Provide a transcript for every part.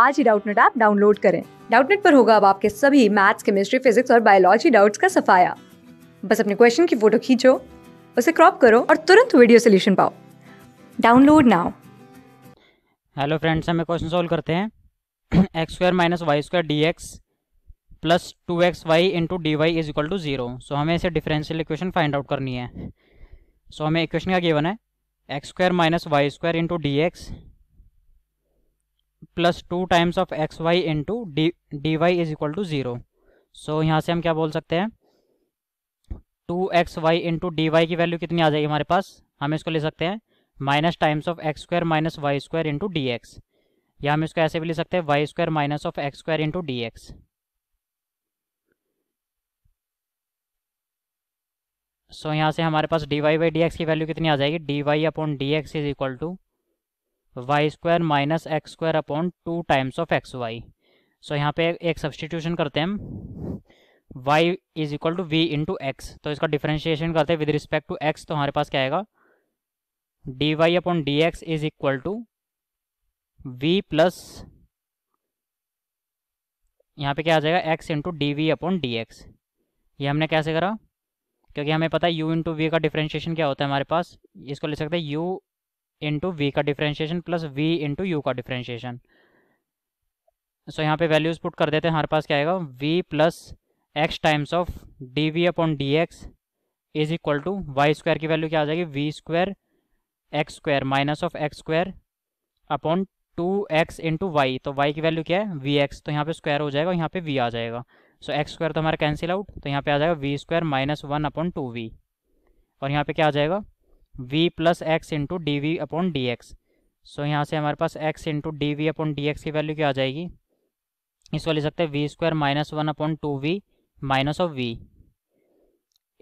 आज ही Doubtnut app download करें डाउटनेट पर होगा अब आपके सभी मैथ्स केमिस्ट्री फिजिक्स और बायोलॉजी डाउट्स का सफाया बस अपने क्वेश्चन की फोटो खींचो उसे क्रॉप करो और तुरंत वीडियो सोल्यूशन पाओ डाउनलोड नाउ हेलो फ्रेंड्स हमें क्वेश्चन सॉल्व करते हैं x square minus y square d x plus two x y into d y is equal to zero so हमें इसे डिफरेंशियल इक्वेशन फाइंड आउट करनी है so so, हमें equation का given है x square minus y square into d x plus two times of x y into d d y is equal to zero so यहाँ से हम क्या बोल सकते हैं two x y into d y की वैल्यू कितनी आ जाएगी हमारे पास हम इसको ले सकते हैं minus times of x square minus y square into d x या हम इसको ऐसे भी ले सकते हैं y square minus of x square into d x so यहाँ से हमारे पास d y by d x की वैल्यू कितनी आ जाएगी d y upon d x is equal to y square minus x square upon two times of x y so यहाँ पे एक सब्सटीट्यूशन करते हैं हम y is equal to v into x तो इसका डिफ्रेंशिएशन करते हैं विद रिस्पेक्ट टू एक्स तो हमारे पास क्या आएगा d y upon d x is equal to v plus यहाँ पे क्या आ जाएगा x into d v upon d x ये हमने कैसे करा क्योंकि हमें पता है यू इंटू वी का डिफ्रेंशिएशन क्या होता है हमारे पास इसको ले सकते हैं यू इंटू वी का differentiation plus v into u का डिफ्रेंशिएशन सो यहाँ पे वैल्यूज पुट कर देते हैं हमारे पास क्या आएगा v plus x times of d v upon d x is equal to y square की वैल्यू क्या आ जाएगी v square x square minus of x square upon two x into y तो वाई की वैल्यू क्या है we x तो यहाँ पे स्क्वायर हो जाएगा यहाँ पे वी आ जाएगा सो एक्स स्क्वायर तो हमारा कैंसिल आउट तो यहाँ पे आ जाएगा v square minus one upon two v और यहाँ पे क्या आ जाएगा v plus x into d v upon d x so यहाँ से हमारे पास x into d v upon d x की वैल्यू क्या आ जाएगी इसको ले सकते हैं v square minus one upon two v minus of v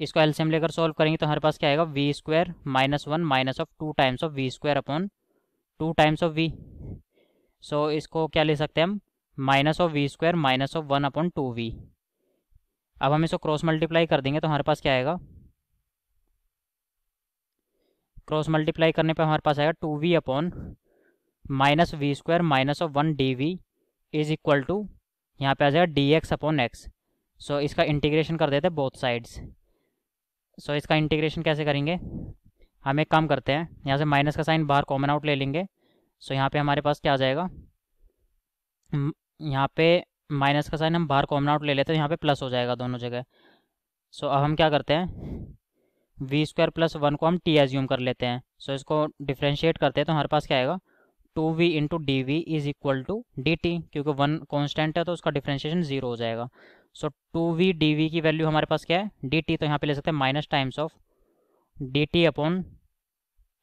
इसको एलसीएम लेकर सॉल्व करेंगे तो हमारे पास क्या आएगा v square minus one minus of two times of v square upon two times of v so इसको क्या ले सकते हैं हम minus of v square minus of one upon two v अब हम इसको क्रॉस मल्टीप्लाई कर देंगे तो हमारे पास क्या आएगा क्रॉस मल्टीप्लाई करने पे हमारे पास आएगा two v upon minus v square minus of one d v is equal to यहाँ पे आ जाएगा d x upon x so इसका इंटीग्रेशन कर देते हैं बोथ साइड्स सो इसका इंटीग्रेशन कैसे करेंगे हम एक काम करते हैं यहाँ से माइनस का साइन बाहर कॉमन आउट ले लेंगे सो so, यहाँ पे हमारे पास क्या आ जाएगा यहाँ पे माइनस का साइन हम बाहर कॉमन आउट ले लेते हैं यहाँ पे प्लस हो जाएगा दोनों जगह सो so, अब हम क्या करते हैं वी स्क्वायर प्लस वन को हम टी एज्यूम कर लेते हैं सो so, इसको डिफ्रेंशिएट करते हैं तो हमारे पास क्या आएगा two v into d v is equal to d t क्योंकि वन कॉन्स्टेंट है तो उसका डिफ्रेंशिएशन जीरो हो जाएगा so two v d v की वैल्यू हमारे पास क्या है डी टी तो यहाँ पे ले सकते हैं minus times of d t upon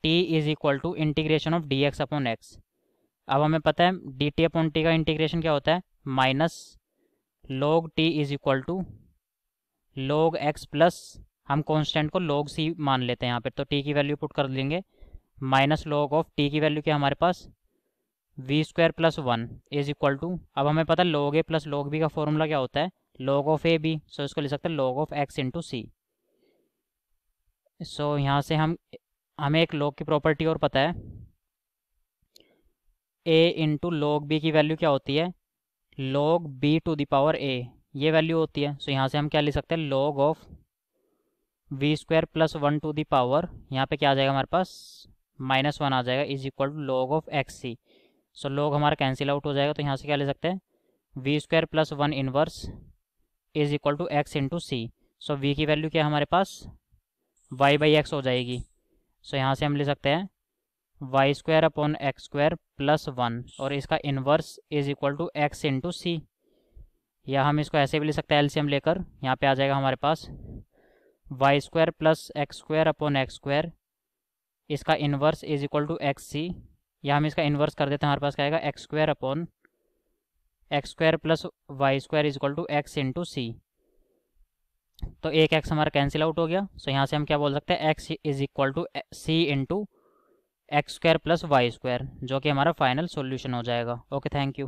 t is equal to integration of d x upon x अब हमें पता है डी टी अपॉन टी का इंटीग्रेशन क्या होता है minus log t is equal to log x plus हम कांस्टेंट को लॉग सी मान लेते हैं यहाँ पर तो टी की वैल्यू पुट कर लेंगे माइनस लॉग ऑफ टी की वैल्यू क्या हमारे पास v square plus one is equal to अब हमें पता है log a plus log b का फॉर्मूला क्या होता है log of a b so इसको ले सकते हैं log of x into c so यहाँ से हम हमें एक लॉग की प्रॉपर्टी और पता है ए इंटू लॉग बी की वैल्यू क्या होती है log b to the power a ये वैल्यू होती है सो so यहाँ से हम क्या ले सकते हैं log of v square plus one to the power यहाँ पे क्या आ जाएगा हमारे पास माइनस वन आ जाएगा is equal to log of x c so log हमारा कैंसिल आउट हो जाएगा तो यहाँ से क्या ले सकते हैं v square plus one inverse is equal to x into c so v की वैल्यू क्या है हमारे पास वाई बाई एक्स हो जाएगी सो so, यहाँ से हम ले सकते हैं y square upon x square plus one और इसका inverse is equal to x into c या हम इसको ऐसे भी ले सकते हैं एलसीएम लेकर यहाँ पे आ जाएगा हमारे पास y square plus x square upon x square इसका inverse is equal to x c या हम इसका इन्वर्स कर देते हैं हमारे पास क्या आएगा x square upon x square plus y square is equal to x into c तो एक एक्स हमारा कैंसिल आउट हो गया सो यहाँ से हम क्या बोल सकते हैं x is equal to c into x square plus y square जो कि हमारा फाइनल सोल्यूशन हो जाएगा ओके थैंक यू